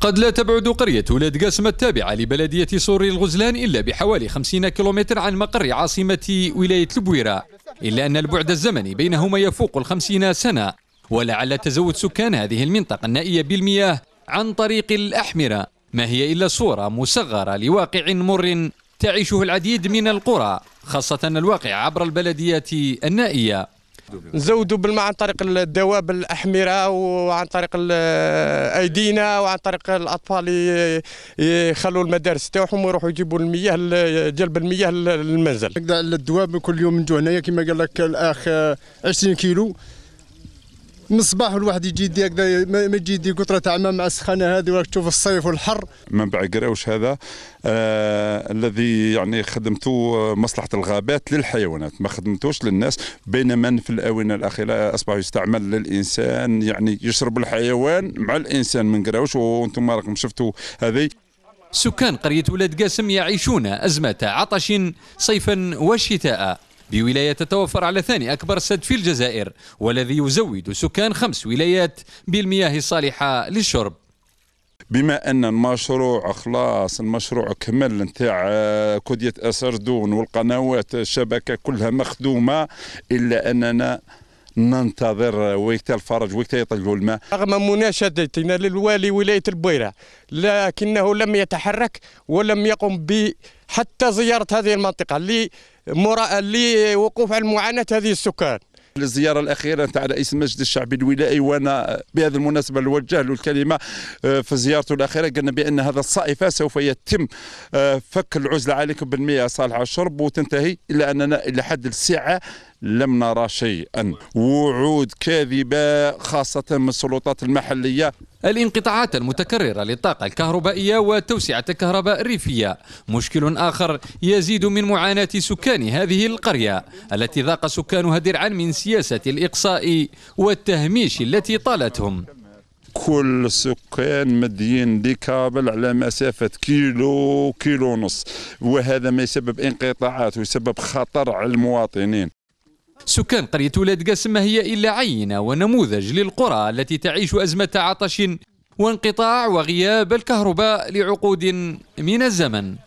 قد لا تبعد قرية ولاد قاسم التابعة لبلدية سوري الغزلان إلا بحوالي 50 كيلومتر عن مقر عاصمة ولاية البويرة إلا أن البعد الزمني بينهما يفوق الخمسين سنة ولعل تزود سكان هذه المنطقة النائية بالمياه عن طريق الأحمرة ما هي إلا صورة مصغرة لواقع مر تعيشه العديد من القرى خاصة الواقع عبر البلديات النائية نزودوا بالماء عن طريق الدواب الاحمره وعن طريق ايدينا وعن طريق الاطفال يخلوا المدارس تاعهم ويروحوا يجيبوا المياه جلب المياه للمنزل الدواب كل يوم نجوا هنايا كما قال لك الاخ 20 كيلو من الصباح الواحد يجي يدي هكذا ما يجي يدي قطره تاع ماء مع السخانه هذه وراك تشوف الصيف والحر منبع قراوش هذا آه الذي يعني خدمته مصلحه الغابات للحيوانات ما خدمتوش للناس بينما في الاونه الاخيره اصبح يستعمل للانسان يعني يشرب الحيوان مع الانسان من قراوش وانتم راكم شفتوا هذه سكان قرية ولاد قاسم يعيشون أزمة عطش صيفا وشتاء بولاية تتوفر على ثاني أكبر سد في الجزائر والذي يزود سكان خمس ولايات بالمياه الصالحة للشرب بما ان المشروع خلاص المشروع كمل نتاع آه، كودية اسردون والقنوات الشبكه كلها مخدومه الا اننا ننتظر وقت الفرج وقت يطلقوا الماء رغم مناشدتنا للوالي ولاية البويرة لكنه لم يتحرك ولم يقم ب حتى زيارة هذه المنطقة لمرا... لوقوف على معاناة هذه السكان الزياره الاخيره نتاع رئيس المجلس الشعبي الولائي وانا بهذه المناسبه نوجه له الكلمه آه، في زيارته الاخيره قلنا بان هذا الصائفه سوف يتم آه، فك العزله عليكم بالمياه صالحه الشرب وتنتهي الا اننا الى حد الساعه لم نرى شيئا وعود كاذبة خاصة من السلطات المحلية الانقطاعات المتكررة للطاقة الكهربائية وتوسعة الكهرباء الريفية مشكل آخر يزيد من معاناة سكان هذه القرية التي ذاق سكانها درعا من سياسة الإقصاء والتهميش التي طالتهم كل سكان مدين دي كابل على مسافة كيلو كيلو ونص وهذا ما يسبب انقطاعات ويسبب خطر على المواطنين سكان قرية ولاد قاسم ما هي إلا عينة ونموذج للقرى التي تعيش أزمة عطش وانقطاع وغياب الكهرباء لعقود من الزمن